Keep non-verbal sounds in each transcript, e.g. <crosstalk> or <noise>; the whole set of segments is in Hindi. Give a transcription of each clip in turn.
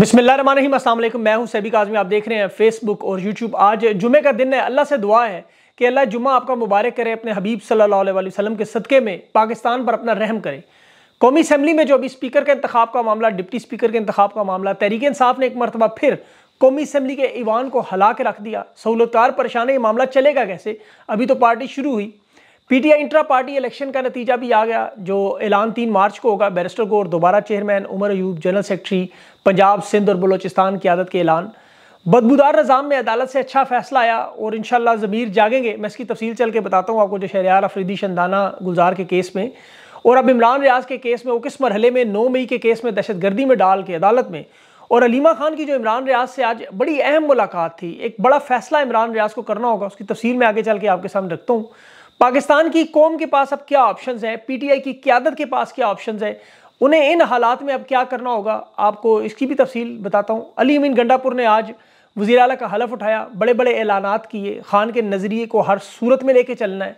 बिस्मिल्लाम असलम मैं हूं सैबिक आजमी आप देख रहे हैं फेसबुक और यूट्यूब आज जुमे का दिन है अल्लाह से दुआ है कि अल्लाह जुमा आपका मुबारक करे अपने हबीब सल्लल्लाहु अलैहि वसल्लम के सदक़े में पाकिस्तान पर अपना रहम करे कौमी असम्बली में जो अभी स्पीकर के इंतबाब का मामला डिप्टी स्पीकर के इंतबाब का मामला तहरीक इंसाफ ने एक मरतबा फिर कौमी असम्बली के ईवान को हला के रख दिया सहूलतकार परेशान ये मामला चलेगा कैसे अभी तो पार्टी शुरू हुई पीटीआई इंट्रा पार्टी इलेक्शन का नतीजा भी आ गया जो ऐलान तीन मार्च को होगा बैरिस्टर और दोबारा chairman Umar Ayub general secretary Punjab Sindh और बलोचिस्तान की आदत के ऐलान बदबूदार निज़ाम में अदालत से अच्छा फैसला आया और इन ज़मीर जागेंगे मैं इसकी तफसील चल के बताता हूँ आपको जो शहरियार अफरीदी शंदाना गुलजार के केस में और अब इमरान रियाज के केस में वो किस मरहले में नौ मई के केस में दहशत गर्दी में डाल के अदालत में और अलीमा खान की जो इमरान रियाज से आज बड़ी अहम मुलाकात थी एक बड़ा फैसला इमरान रियाज को करना होगा उसकी तफसील में आगे चल के आपके सामने रखता हूँ पाकिस्तान की कौम के पास अब क्या ऑप्शन हैं पीटीआई की क्यादत के पास क्या ऑप्शन हैं उन्हें इन हालात में अब क्या करना होगा आपको इसकी भी तफसील बताता हूँ अली अमीन गंडापुर ने आज वजी अल का हलफ उठाया बड़े बड़े ऐलान किए खान के नज़रिए को हर सूरत में लेके चलना है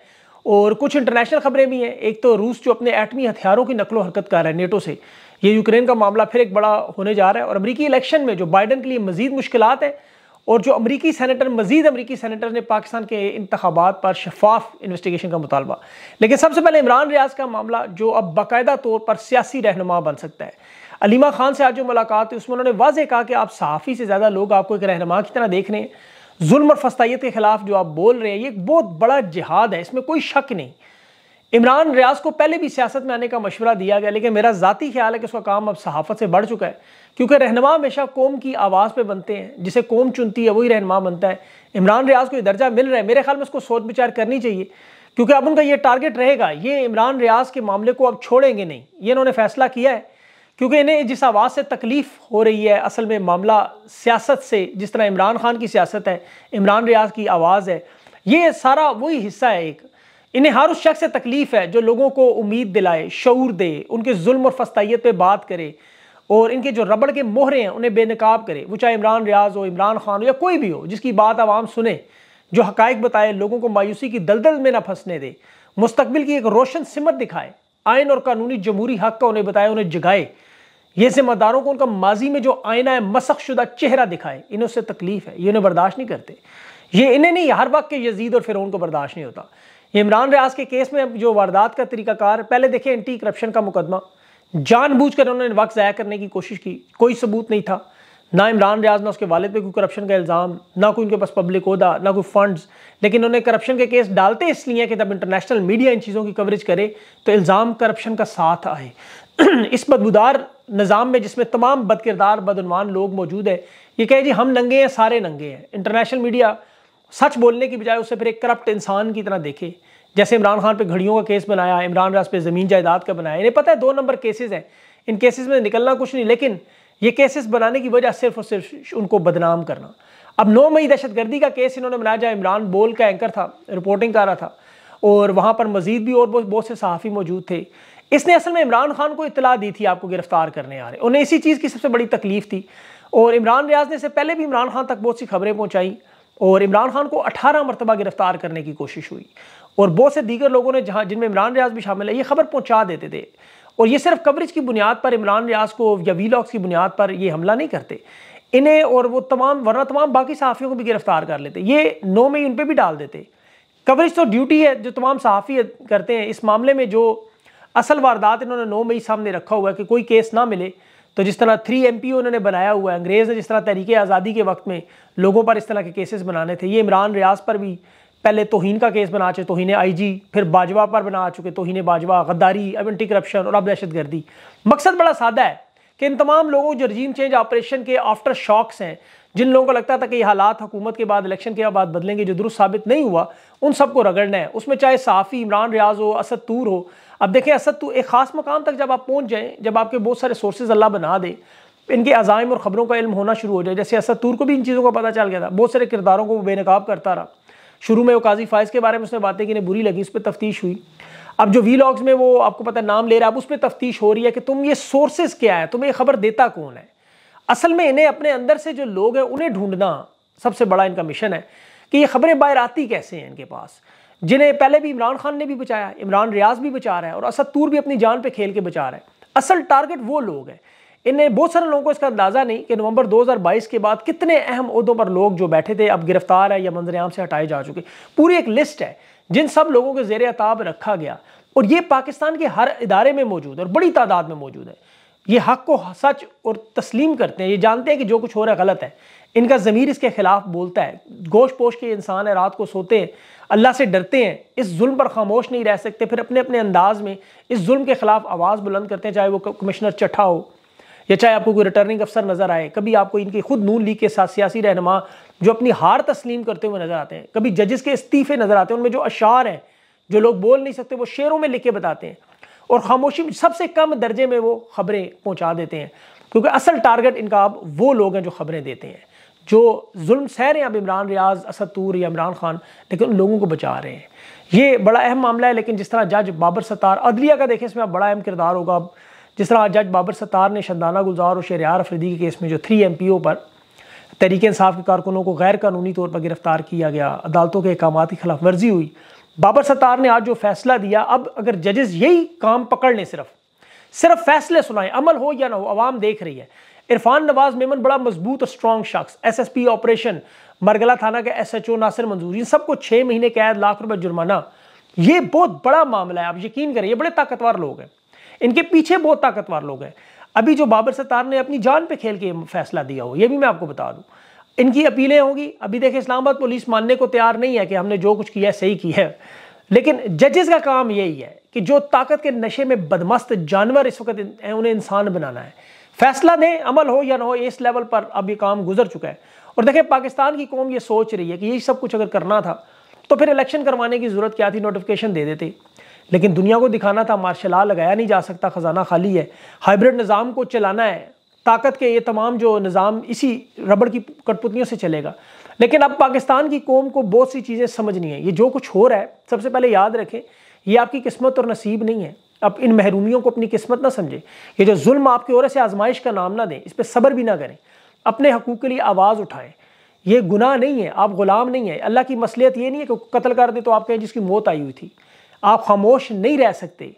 और कुछ इंटरनेशनल खबरें भी हैं एक तो रूस जो अपने एटमी हथियारों की नकलो हरकत कर रहा है नेटो से ये यूक्रेन का मामला फिर एक बड़ा होने जा रहा है और अमरीकी इलेक्शन में जो बाइडन के लिए मजीद मुश्किल है और जो अमरीकी सैनिटर मजीद अमरीकी सैनिटर ने पाकिस्तान के इंतबात पर शफाफ इन्वेस्टिगेशन का मुतालबा लेकिन सबसे पहले इमरान रियाज का मामला जो अब बाकायदा तौर पर सियासी रहनुमा बन सकता है अलीमा खान से आज जो मुलाकात हुई उसमें उन्होंने वाजे कहा कि आप सहाफ़ी से ज़्यादा लोग आपको एक रहनमा की तरह देख रहे हैं जुल्म और फस्ताइत के खिलाफ जो आप बोल रहे हैं ये एक बहुत बड़ा जिहाद है इसमें कोई शक नहीं इमरान रियाज को पहले भी सियासत में आने का मशवरा दिया गया लेकिन मेरा ज़ाती ख्याल है कि उसका काम अब सहाफत से बढ़ चुका है क्योंकि रहनमा हमेशा कौम की आवाज़ पे बनते हैं जिसे कौम चुनती है वही रहनमा बनता है इमरान रियाज को ये दर्जा मिल रहा है मेरे ख्याल में उसको सोच विचार करनी चाहिए क्योंकि अब उनका ये टारगेट रहेगा ये इमरान रियाज के मामले को अब छोड़ेंगे नहीं ये इन्होंने फैसला किया है क्योंकि इन्हें जिस आवाज़ से तकलीफ़ हो रही है असल में मामला सियासत से जिस तरह इमरान खान की सियासत है इमरान रियाज की आवाज़ है ये सारा वही हिस्सा है एक इन्हें हर उस शख्स से तकलीफ है जो लोगों को उम्मीद दिलाए शूर दे उनके जुल्म और फस्तियत पे बात करे और इनके जो रबड़ के मोहरे हैं उन्हें बेनकाब करे वो चाहे इमरान रियाज हो इमरान खान हो या कोई भी हो जिसकी बात आवाम सुने जो हकायक बताए लोगों को मायूसी की दलदल में ना फंसने दे मुस्तबिल की एक रोशन सिमत दिखाए आयन और कानूनी जमहूरी हक का उन्हें बताए उन्हें जगाए ये जिम्मेदारों को उनका माजी में जो आयना है मशक़ शुदा चेहरा दिखाए इन्हें उससे तकलीफ है ये उन्हें बर्दाश्त नहीं करते ये इन्हें नहीं हर वक्त के यजीद और फिरौन को बर्दाश्त नहीं होता ये इमरान रियाज के केस में जो वारदात का तरीकाकार पहले देखे एंटी करप्शन का मुकदमा बूझ कर उन्होंने वक्त ज़ाया करने की कोशिश की कोई सबूत नहीं था ना इमरान रियाज ना उसके वालद पे कोई करप्शन का इल्ज़ाम ना कोई उनके पास पब्लिक अहदा ना कोई फंड्स लेकिन उन्होंने करप्शन के केस डालते इसलिए कि जब इंटरनेशनल मीडिया इन चीज़ों की कवरेज करे तो इल्ज़ाम करप्शन का साथ आए <clears throat> इस बदबूदार निज़ाम में जिसमें तमाम बदकिरदार बदनवान लोग मौजूद है ये कहे जी हम नंगे हैं सारे नंगे हैं इंटरनेशनल मीडिया सच बोलने की बजाय उसे फिर एक करप्ट इंसान की तरह देखे जैसे इमरान खान पे घड़ियों का केस बनाया इमरान राज पे ज़मीन जायदाद का बनाया इन्हें पता है दो नंबर केसेस हैं इन केसेस में निकलना कुछ नहीं लेकिन ये केसेस बनाने की वजह सिर्फ और सिर्फ उनको बदनाम करना अब नौ मई दहशतगर्दी का केस इन्होंने बनाया जहाँ इमरान बोल का एंकर था रिपोर्टिंग कर रहा था और वहाँ पर मजीद भी और बहुत से सहाफ़ी मौजूद थे इसने असल में इमरान खान को इतला दी थी आपको गिरफ्तार करने आ रहे उन्हें इसी चीज़ की सबसे बड़ी तकलीफ थी और इमरान रियाज ने इससे पहले भी इमरान खान तक बहुत सी खबरें पहुँचाई और इमरान खान को अठारह मरतबा गिरफ्तार करने की कोशिश हुई और बहुत से दीगर लोगों ने जहाँ जिनमें इमरान रियाज भी शामिल है ये खबर पहुँचा देते थे और ये सिर्फ कवरेज की बुनियाद पर इमरान रियाज को या वीलॉक्स की बुनियाद पर ये हमला नहीं करते इन्हें और वो तमाम वरना तमाम बाकी सहाफ़ियों को भी गिरफ्तार कर लेते ये नौ में उन पर भी डाल देते कवरेज तो ड्यूटी है जो तमाम सहाफ़ी करते हैं इस मामले में जो असल वारदात इन्होंने नौ मई सामने रखा हुआ है कि कोई केस ना मिले तो जिस तरह थ्री एम उन्होंने बनाया हुआ है अंग्रेज़ ने जिस तरह तरीके आज़ादी के वक्त में लोगों पर इस तरह के केसेस बनाने थे ये इमरान रियाज पर भी पहले तोहन का केस बना चुके तोहन आईजी फिर बाजवा पर बना चुके तोहन बाजवा गद्दारी अब एंटी करप्शन और अब दहशत गर्दी मकसद बड़ा सादा है कि इन तमाम लोगों जो रजीम चेंज ऑपरेशन के आफ्टर शॉक्स हैं जिन लोगों को लगता था कि ये हालात हुकूमत के बाद इलेक्शन के बाद बदलेंगे जो दुरुस्त साबित नहीं हुआ उन सबको रगड़ना है उसमें चाहे साफ़ी इमरान रियाज हो असद तूर हो अब देखिए असद तो एक ख़ास मकाम तक जब आप पहुँच जाएँ जब आपके बहुत सारे सोर्सेज अल्लाह बना दे इनके अज़ायम और ख़बरों का इल्म होना शुरू हो जाए जैसे असद तूर को भी इन चीज़ों का पता चल गया था बहुत सारे किरदारों को वो बेनकाब करता रहा शुरू में वो काजी फ़ायज़ के बारे में उसने बातें कि बुरी लगी उस पर तफ्तीश हुई अब जो वी लॉग्स में वो आपको पता नाम ले रहा है अब उस पर तफ्तीश हो रही है कि तुम ये सोर्सेज क्या है तुम्हें ये खबर देता कौन है असल में इन्हें अपने अंदर से जो लोग हैं उन्हें ढूंढना सबसे बड़ा इनका मिशन है कि ये खबरें बाहर आती कैसे हैं इनके पास जिन्हें पहले भी इमरान खान ने भी बचाया इमरान रियाज भी बचा रहा है और असद तूर भी अपनी जान पे खेल के बचा रहा है असल टारगेट वो लोग हैं इन्हें बहुत सारे लोगों को इसका अंदाज़ा नहीं कि नवंबर 2022 के बाद कितने अहम उहदों पर लोग जो बैठे थे अब गिरफ्तार है या मंजरेआम से हटाए जा चुके पूरी एक लिस्ट है जिन सब लोगों के जेर अताब रखा गया और ये पाकिस्तान के हर इदारे में मौजूद है और बड़ी तादाद में मौजूद है ये हक को सच और तस्लीम करते हैं ये जानते हैं कि जो कुछ हो रहा है गलत है इनका ज़मीर इसके ख़िलाफ़ बोलता है गोश पोश के इंसान है रात को सोते हैं अल्लाह से डरते हैं इस जुल्म पर खामोश नहीं रह सकते फिर अपने अपने अंदाज़ में इस जुल्म के ख़िलाफ़ आवाज़ बुलंद करते हैं चाहे वो कमिश्नर चट्ठा हो या चाहे आपको कोई रिटर्निंग अफसर नज़र आए कभी आपको इनकी खुद नून लीग के साथ सियासी रहनमा जो अपनी हार तस्लीम करते हुए नज़र आते हैं कभी जजेस के इस्तीफ़े नज़र आते हैं उनमें जो अशार हैं जो लोग बोल नहीं सकते वो शेरों में लिख के बताते हैं और खामोशी सबसे कम दर्जे में वो खबरें पहुँचा देते हैं क्योंकि असल टारगेट इनका अब वो लोग हैं जो खबरें देते हैं जो जुल्म सह रहे हैं अब इमरान रियाज असदूर या इमरान खान लेकिन उन लोगों को बचा रहे हैं ये बड़ा अहम मामला है लेकिन जिस तरह जज बाबर सतार अदलिया का देखें इसमें अब बड़ा अहम किरदार होगा अब जिस तरह जज बाबर सतार ने शंदाना गुलजार और शेरियार अफरीदी के केस में जो थ्री एम पी ओ पर तरीके इंसाफ के कारकुनों को गैर कानूनी तौर पर गिरफ्तार किया गया अदालतों के अहकाम की खिलाफ वर्जी हुई बाबर सतार ने आज जो फैसला दिया अब अगर जजेस यही काम पकड़ लें सिर्फ सिर्फ फैसले सुनाएं अमल हो या ना हो आवाम देख रही है इरफान नवाज मेमन बड़ा मजबूत और स्ट्रॉन्ग शख्स एसएसपी ऑपरेशन मरगला थाना के एसएचओ नासिर मंजूर इन सबको छह महीने कैद लाख रुपए जुर्माना ये बहुत बड़ा मामला है आप यकीन करें ये बड़े ताकतवर लोग हैं इनके पीछे बहुत ताकतवर लोग हैं अभी जो बाबर सत्तार ने अपनी जान पे खेल के फैसला दिया हो ये भी मैं आपको बता दूं इनकी अपीलें होंगी अभी देखें इस्लामाबाद पुलिस मानने को तैयार नहीं है कि हमने जो कुछ किया सही किया है लेकिन जजेस का काम यही है कि जो ताकत के नशे में बदमस्त जानवर इस वक्त हैं उन्हें इंसान बनाना है फैसला दें अमल हो या ना हो इस लेवल पर अब ये काम गुजर चुका है और देखें पाकिस्तान की कौम ये सोच रही है कि ये सब कुछ अगर करना था तो फिर इलेक्शन करवाने की ज़रूरत क्या थी नोटिफिकेशन दे देते लेकिन दुनिया को दिखाना था मार्शल आ लगाया नहीं जा सकता ख़जाना खाली है हाइब्रिड निज़ाम को चलाना है ताकत के ये तमाम जो निज़ाम इसी रबड़ की कठपुतलियों से चलेगा लेकिन अब पाकिस्तान की कौम को बहुत सी चीज़ें समझनी है ये जो कुछ हो रहा है सबसे पहले याद रखें ये आपकी किस्मत और नसीब नहीं है आप इन महरूमियों को अपनी किस्मत ना समझें ये जो जुल्म आपकी और से आजमाइश का नाम ना दें इस पर सब्र भी ना करें अपने हकूक़ के लिए आवाज़ उठाएं ये गुनाह नहीं है आप ग़ुलाम नहीं है अल्लाह की मसलियत ये नहीं है कि कत्ल कर दे तो आप कहें जिसकी मौत आई हुई थी आप खामोश नहीं रह सकते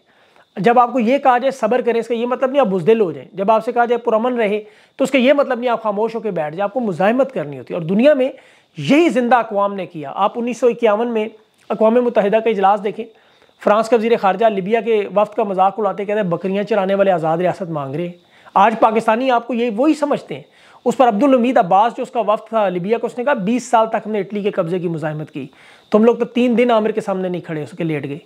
जब आपको ये कहा जाए सब्र करें इसका ये मतलब नहीं आप बुजदिल हो जाएं जब आपसे कहा जाए पुरमन रहे तो उसका ये मतलब नहीं आप खामोश होकर बैठ जाए आपको मुजाहमत करनी होती है और दुनिया में यही जिंदा अकवाम ने किया आप उन्नीस सौ इक्यावन में अकवा मुतहदा का इजलास देखें फ्रांस का वजीर खारजा लिबिया के वफ्त का मजाक उड़ाते कहते हैं बकरियाँ चराने वाले आज़ाद रियासत मांग रहे आज पाकिस्तानी आपको ये वही समझते हैं उस पर अब्दुल उमीद अब्बास जो उसका वक्त था लिबिया को उसने कहा बीस साल तक हमने इटली के कब्जे की मुजामत की तुम लोग तो तीन दिन आमिर के सामने नहीं खड़े उसके लेट गए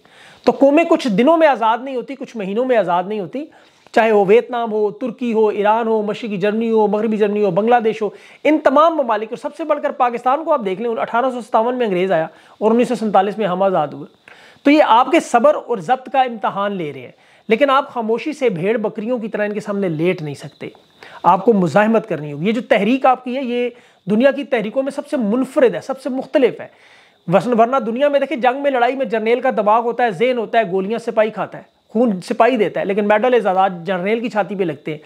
तो कौमें कुछ दिनों में आज़ाद नहीं होती कुछ महीनों में आज़ाद नहीं होती चाहे वो वियतनाम हो तुर्की हो ईरान हो मशीकी जर्मनी हो मगरबी जर्मनी हो बंग्लादेश हो इन तमाम ममालिक सबसे बढ़कर पाकिस्तान को आप देख लें अठारह सौ में अंग्रेज़ आया और उन्नीस सौ में हम आज़ाद हुए तो ये आपके सब्र और जब्त का इम्तहान ले रहे हैं लेकिन आप खामोशी से भेड़ बकरियों की तरह इनके सामने लेट नहीं सकते आपको मुजाहमत करनी होगी ये जो तहरीक आपकी है ये दुनिया की तहरीकों में सबसे मुनफरद है सबसे मुख्तलिफ है वसन वरना दुनिया में देखिए जंग में लड़ाई में जर्नेल का दबाव होता है जेन होता है गोलियां सिपाही खाता है खून सिपाही देता है लेकिन मेडल एजाद जर्नेल की छाती पे लगते हैं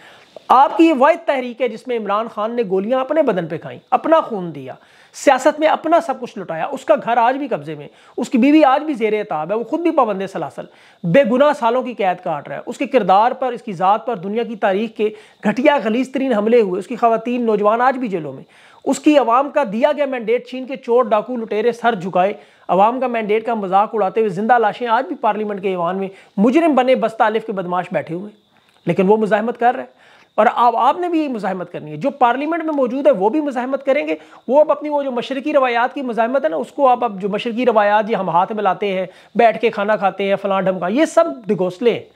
आपकी ये वह तहरीक है जिसमें इमरान खान ने गोलियां अपने बदन पे खाई अपना खून दिया सियासत में अपना सब कुछ लुटाया उसका घर आज भी कब्जे में उसकी बीवी आज भी जेर ताब है वो खुद भी पाबंद सलासल बेगुनाह सालों की कैद काट रहा है उसके किरदार पर इसकी ज़ात पर दुनिया की तारीख के घटिया गलीस तरीन हमले हुए उसकी खातन नौजवान आज भी जेलों में उसकी आवाम का दिया गया मैंडेट छीन के चोर डाकू लुटेरे सर झुकाए अवाम का मैंडेट का मजाक उड़ाते हुए जिंदा लाशें आज भी पार्लियामेंट के ईवान में मुजरम बने बस्ता के बदमाश बैठे हुए लेकिन वो मुजाहमत कर रहे हैं और अब आपने भी यही मुजाहमत करनी है जो पार्लियामेंट में मौजूद है वो भी मुजाहमत करेंगे वो अब अपनी वो जो मशरकी रवायात की मुजाहमत है ना उसको आप अब जो मशरकी रवायात ये हम हाथ में लाते हैं बैठ के खाना खाते हैं फलां ढमका ये सब घोसले हैं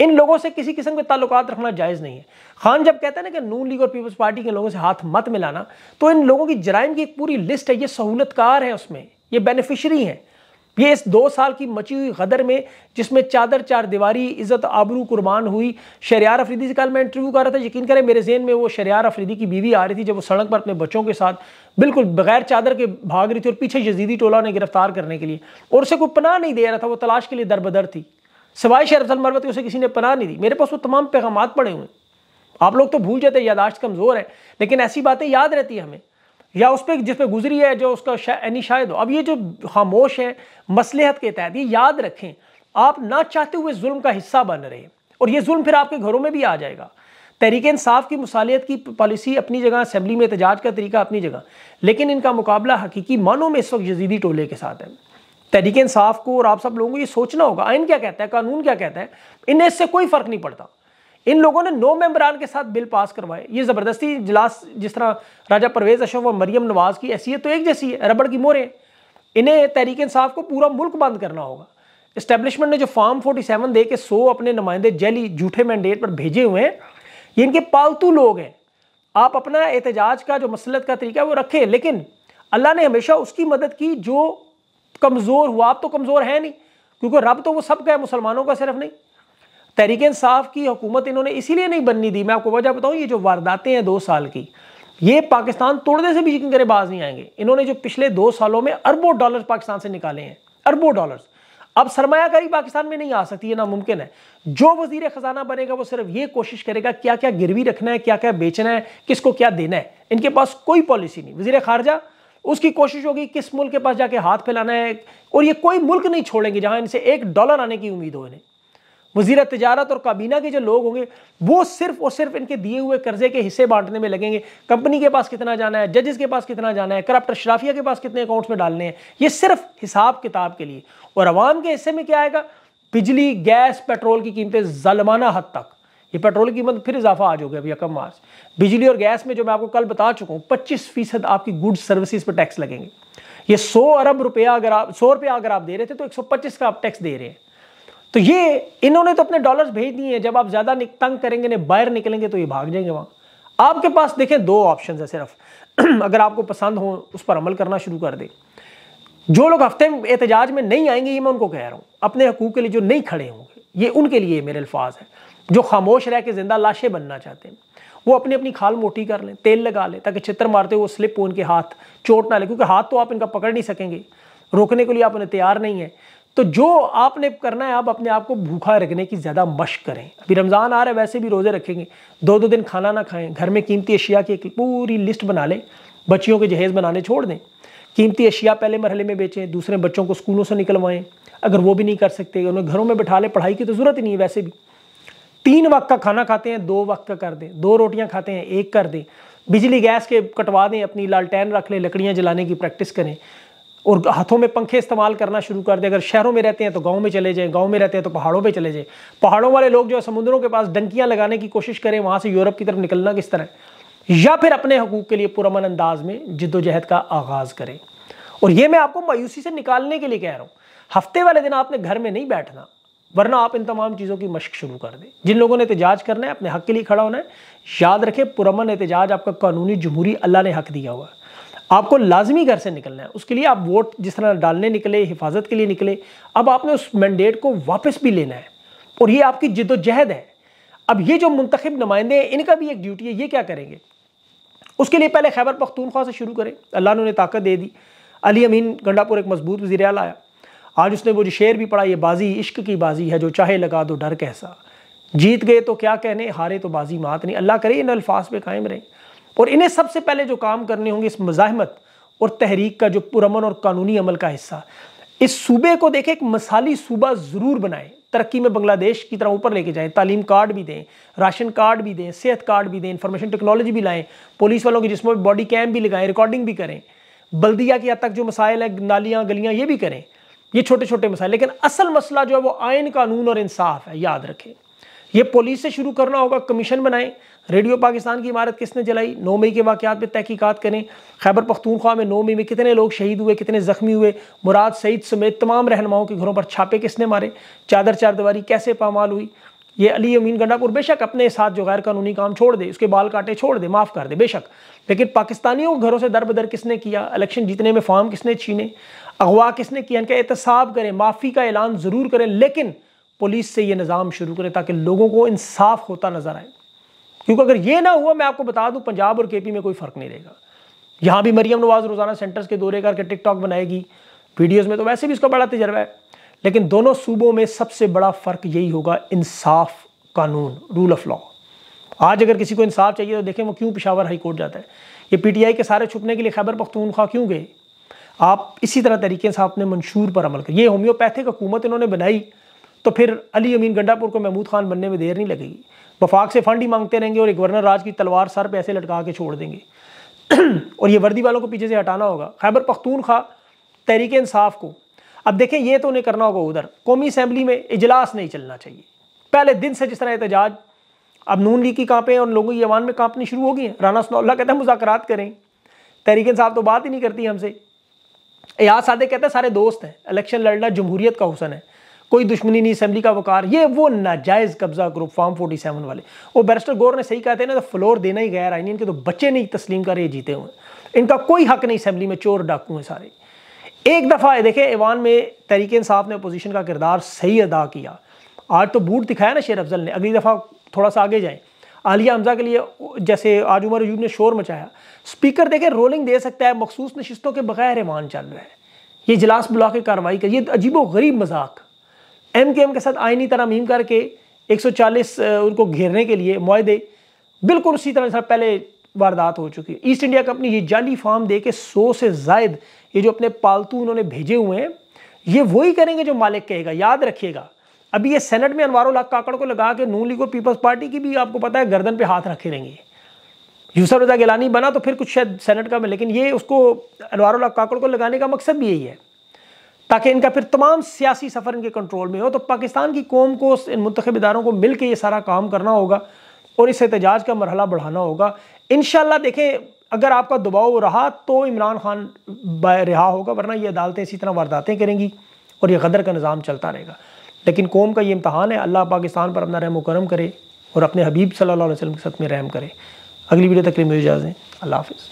इन लोगों से किसी किस्म के ताल्लुक रखना जायज़ नहीं है खान जब कहते हैं ना कि नून लीग और पीपल्स पार्टी के लोगों से हाथ मत मिलाना तो इन लोगों की जराइम की एक पूरी लिस्ट है ये सहूलतकार है उसमें ये बेनिफिशरी हैं ये इस दो साल की मची हुई गदर में जिसमें चादर चार दीवारी इज़्ज़त आबरू कुर्बान हुई शरियार अफरीदी से कल मैं इंटरव्यू कर रहा था यकीन करें मेरे जेन में वो शरियार अफरीदी की बीवी आ रही थी जब वो सड़क पर अपने बच्चों के साथ बिल्कुल बगैर चादर के भाग रही थी और पीछे यजीदी टोला ने गिरफ्तार करने के लिए और उसे कोई पनाह नहीं दे रहा था वो तलाश के लिए दर बदर थी सवाए शरफल मरवत उसे किसी ने पनाह नहीं दी मेरे पास वो तमाम पैगाम पड़े हुए आप लोग तो भूल जाते यादाश्त कमज़ोर है लेकिन ऐसी बातें याद रहती है हमें या उस पर जिस पर गुजरी है जो उसका यानी शा, शायद हो अब ये जो खामोश है मसलहत के तहत ये याद रखें आप ना चाहते हुए जुल्म का हिस्सा बन रहे और ये जुल्म फिर आपके घरों में भी आ जाएगा तहरीक इंसाफ की मसालियत की पॉलिसी अपनी जगह असम्बली में एहतजाज का तरीका अपनी जगह लेकिन इनका मुकाबला हकीकी मानों में इस वक्त जजीदी टोले के साथ है तहरीक इंसाफ को और आप सब लोगों को ये सोचना होगा आइन क्या कहता है कानून क्या कहता है इन्हें इससे कोई फ़र्क नहीं पड़ता इन लोगों ने नौ मेंबरान के साथ बिल पास करवाए ये ज़बरदस्ती इजलास जिस तरह राजा परवेज़ अशोक और मरियम नवाज़ की है तो एक जैसी है रबड़ की मोरें इन्हें तहरीक इंसाफ को पूरा मुल्क बंद करना होगा इस्टेब्लिशमेंट ने जो फॉर्म फोर्टी सेवन दे के सौ अपने नुमाइंदे जैली झूठे मैंडेट पर भेजे हुए हैं ये इनके पालतू लोग हैं आप अपना एहतजाज का जो मसलत का तरीका है वो रखें लेकिन अल्लाह ने हमेशा उसकी मदद की जो कमज़ोर हुआ आप तो कमज़ोर है नहीं क्योंकि रब तो वो सब का है मुसलमानों का सिर्फ नहीं तहरीक इंसाफ की हुकूमत इन्होंने इसीलिए नहीं बननी दी मैं आपको वजह बताऊँ ये जो वारदातें हैं दो साल की ये पाकिस्तान तोड़ने से भी यकीन करें बाज नहीं आएंगे इन्होंने जो पिछले दो सालों में अरबों डॉलर पाकिस्तान से निकाले हैं अरबों डॉलर अब सरमाकारी पाकिस्तान में नहीं आ सकती ये नामुमकिन है जो वजीर खजाना बनेगा वो सिर्फ ये कोशिश करेगा क्या क्या गिरवी रखना है क्या क्या बेचना है किसको क्या देना है इनके पास कोई पॉलिसी नहीं वजीर खारजा उसकी कोशिश होगी किस मुल्क के पास जाके हाथ फैलाना है और ये कोई मुल्क नहीं छोड़ेंगे जहां इनसे एक डॉलर आने की उम्मीद हो इन्हें वजीर तजारत और काबीना के जो लोग होंगे वो सिर्फ और सिर्फ इनके दिए हुए कर्जे के हिस्से बांटने में लगेंगे कंपनी के पास कितना जाना है जजेस के पास कितना जाना है करप्ट अशराफिया के पास कितने अकाउंट्स में डालने हैं ये सिर्फ हिसाब किताब के लिए और आवाम के हिस्से में क्या आएगा बिजली गैस पेट्रोल की कीमतें जलमाना हद तक ये पेट्रोल की कीमत फिर इजाफा आ जाओगे अभी अकम मार्च बिजली और गैस में जो मैं आपको कल बता चुका हूँ पच्चीस फीसद आपकी गुड्स सर्विसेज पर टैक्स लगेंगे ये सौ अरब रुपया अगर आप सौ रुपया अगर आप दे रहे थे तो एक सौ पच्चीस का आप टैक्स दे रहे हैं तो ये इन्होंने तो अपने डॉलर्स भेज दिए हैं जब आप ज़्यादा तंग करेंगे बाहर निकलेंगे तो ये भाग जाएंगे वहां आपके पास देखें दो ऑप्शन है सिर्फ <clears throat> अगर आपको पसंद हो उस पर अमल करना शुरू कर दे जो लोग हफ्ते में एहतजाज में नहीं आएंगे ये मैं उनको कह रहा हूं अपने हकूक के लिए जो नहीं खड़े होंगे ये उनके लिए मेरे अल्फाज है जो खामोश रह के ज़िंदा लाशें बनना चाहते हैं वो अपनी अपनी खाल मोटी कर लें तेल लगा लें ताकि छित्र मारते हुए स्लिप हो उनके हाथ चोट ना ले क्योंकि हाथ तो आप इनका पकड़ नहीं सकेंगे रोकने के लिए आप उन्हें तैयार नहीं है तो जो आपने करना है आप अपने आप को भूखा रखने की ज़्यादा मश करें अभी रमज़ान आ रहा है वैसे भी रोज़े रखेंगे दो दो दिन खाना ना खाएं घर में कीमती अशिया की एक पूरी लिस्ट बना लें बच्चियों के जहेज़ बनाने छोड़ दें कीमती अशिया पहले मरहले में बेचें दूसरे बच्चों को स्कूलों से निकलवाएं अगर वो भी नहीं कर सकते उन्हें घरों में बैठा लें पढ़ाई की तो ज़रूरत ही नहीं है वैसे भी तीन वक्त का खाना खाते हैं दो वक्त का कर दें दो रोटियाँ खाते हैं एक कर दें बिजली गैस के कटवा दें अपनी लालटेन रख लें लकड़ियाँ जलाने की प्रैक्टिस करें और हाथों में पंखे इस्तेमाल करना शुरू कर दे अगर शहरों में रहते हैं तो गाँव में चले जाएँ गाँव में रहते हैं तो पहाड़ों पर चले जाएँ पहाड़ों वाले लोग जो है समुद्रों के पास डंकियाँ लगाने की कोशिश करें वहाँ से यूरोप की तरफ निकलना किस तरह या फिर अपने हकूक़ के लिए पुरमन अंदाज में जिद्दोजहद का आगाज़ करें और ये मैं आपको मायूसी से निकालने के लिए कह रहा हूँ हफ्ते वाले दिन आपने घर में नहीं बैठना वरना आप इन तमाम चीज़ों की मशक शुरू कर दें जिन लोगों ने एहतजाज करना है अपने हक के लिए खड़ा होना है याद रखें पुरमन एहतजाज आपका कानूनी जमहूरी अल्लाह ने हक दिया हुआ है आपको लाजमी घर से निकलना है उसके लिए आप वोट जिस तरह डालने निकले हिफाजत के लिए निकले अब आपने उस मैंडेट को वापस भी लेना है और ये आपकी जिदोजहद है अब ये जो मुंतखब नुमाइंदे हैं इनका भी एक ड्यूटी है ये क्या करेंगे उसके लिए पहले खैबर पख्तूनख्वा से शुरू करें अल्लाह ने उन्हें ताकत दे दी अली अमीन गंडापुर एक मजबूत वजीर अल आया आज उसने वो जो शेर भी पढ़ा ये बाजी इश्क की बाजी है जो चाहे लगा दो डर कैसा जीत गए तो क्या कहने हारे तो बाजी मात नहीं अल्लाह करे इन अल्फाज पे कायम रहें और इन्हें सबसे पहले जो काम करने होंगे इस मज़ामत और तहरीक का जो पुरमन और कानूनी अमल का हिस्सा इस सूबे को देखें एक मसाली सूबा ज़रूर बनाएं तरक्की में बांग्लादेश की तरह ऊपर लेके जाएं तालीम कार्ड भी दें राशन कार्ड भी दें सेहत कार्ड भी दें इंफॉर्मेशन टेक्नोलॉजी भी लाएं पुलिस वालों की जिसमें बॉडी कैम भी लगाएं रिकॉर्डिंग भी करें बल्दिया की हद तक जो मसाइल है नालियाँ गलियाँ ये भी करें ये छोटे छोटे मसाइल लेकिन असल मसला जो है वो आयन कानून और इंसाफ है याद रखें यह पुलिस से शुरू करना होगा कमीशन बनाएं रेडियो पाकिस्तान की इमारत किसने जलाई नौ मई के वाक़ात पर तहकीक़ात करें खैबर पख्तूनख्वा में नौ मई में कितने लोग शहीद हुए कितने ज़ख्मी हुए मुराद सईद समेत तमाम रहनुमाओं के घरों पर छापे किसने मारे चादर चारदारी कैसे पामाल हुई ये अली अमीन गंडापुर बेशक अपने साथ जो गैर कानूनी काम छोड़ दे उसके बाल काटे छोड़ दे माफ़ कर दे बेशक लेकिन पाकिस्तानियों घरों से दर बदर किसने किया इलेक्शन जीतने में फॉर्म किसने छीने अगवा किसने किया इनका एहतसाब करें माफ़ी का ऐलान ज़रूर करें लेकिन पुलिस से ये निज़ाम शुरू करें ताकि लोगों को इंसाफ होता नज़र आए क्योंकि अगर ये ना हुआ मैं आपको बता दूं पंजाब और केपी में कोई फ़र्क नहीं रहेगा यहाँ भी मरियम नवाज़ रोज़ाना सेंटर्स के दौरे करके टिकटॉक बनाएगी वीडियोस में तो वैसे भी इसका बड़ा तजर्बा है लेकिन दोनों सूबों में सबसे बड़ा फ़र्क यही होगा इंसाफ कानून रूल ऑफ लॉ आज अगर किसी को इंसाफ चाहिए तो देखें वो क्यों पिशावर हाई कोर्ट जाता है ये पीटीआई के सारे छुपने के लिए खैबर पख्तूनख्वा क्यों गए आप इसी तरह तरीके से आपने मंशूर पर अमल कर ये होम्योपैथिक हुकूमत इन्होंने बनाई तो फिर अली अमीन गंडापुर को महमूद खान बनने में देर नहीं लगेगी वफाक से फंड ही मांगते रहेंगे और एक गवर्नर राज की तलवार सर पर ऐसे लटका के छोड़ देंगे <clears throat> और ये वर्दी वालों को पीछे से हटाना होगा खैबर खा तहरीक इंसाफ को अब देखें ये तो उन्हें करना होगा उधर कौमी असम्बली में इजलास नहीं चलना चाहिए पहले दिन से जिस तरह एहतजाज अब नून लीग की कांपें और लोगों की अवान में कांपनी शुरू हो गई हैं राना सनौल्ला कहते हैं मुजाकर करें तहरीक इंसाफ तो बात ही नहीं करती हमसे याद सादे कहते हैं सारे दोस्त हैं इलेक्शन लड़ना जमहूरीत का हुसन है कोई दुश्मनी नहीं असम्बली का वकार ये वो नाजायज़ कब्जा ग्रुप फॉर्म फोर्टी सेवन वाले वो बैरिस्टर गौर ने सही कहते हैं ना तो फ्लोर देना ही गैर नहीं इनके तो बच्चे नहीं तस्लीम कर ये जीते हुए इनका कोई हक नहीं असम्बली में चोर डाकू हैं सारे एक दफ़ा देखे ईवान में तरीके इंसाफ ने अपोजिशन का किरदार सही अदा किया आज तो बूट दिखाया ना शेर अफजल ने अगली दफ़ा थोड़ा सा आगे जाएँ आलिया हमजा के लिए जैसे आज उमर अयूब ने शोर मचाया स्पीकर देखे रोलिंग दे सकता है मखसूस नशस्तों के बगैर ईमान चल रहा है ये इजलास बुला के कार्रवाई कर ये अजीबो गरीब मजाक एम के एम के साथ तरह मीम करके 140 उनको घेरने के लिए माहे बिल्कुल उसी तरह सर पहले वारदात हो चुकी है ईस्ट इंडिया कंपनी ये जाली फार्म दे के सौ से जायद ये जो अपने पालतू उन्होंने भेजे हुए हैं ये वही करेंगे जो मालिक कहेगा याद रखिएगा अभी ये सेनेट में अनवारो लाख काकड़ को लगा के नू लीग और पीपल्स पार्टी की भी आपको पता है गर्दन पे हाथ रखे रहेंगे यूसर रजा गिलानी बना तो फिर कुछ शायद सेनेट का में लेकिन ये उसको अनवारो लाख काकड़ को लगाने का मकसद भी यही है ताकि इनका फिर तमाम सियासी सफ़र इनके कंट्रोल में हो तो पाकिस्तान की कौम को इन मंतखब इदारों को मिल के ये सारा काम करना होगा और इस एहतजाज का मरहला बढ़ाना होगा इन देखें अगर आपका दबाव रहा तो इमरान खान रिहा होगा वरना ये अदालतें इसी तरह वारदातें करेंगी और यह गदर का निज़ाम चलता रहेगा लेकिन कौम का ये इम्तहान है अल्लाह पाकिस्तान पर अपना रहम करम करे और अपने हबीब सल्लल्लाहु अलैहि वसल्लम के साथ में रहम करे अगली वीडियो तक के मुझे इजाज़ें अल्लाह हाफ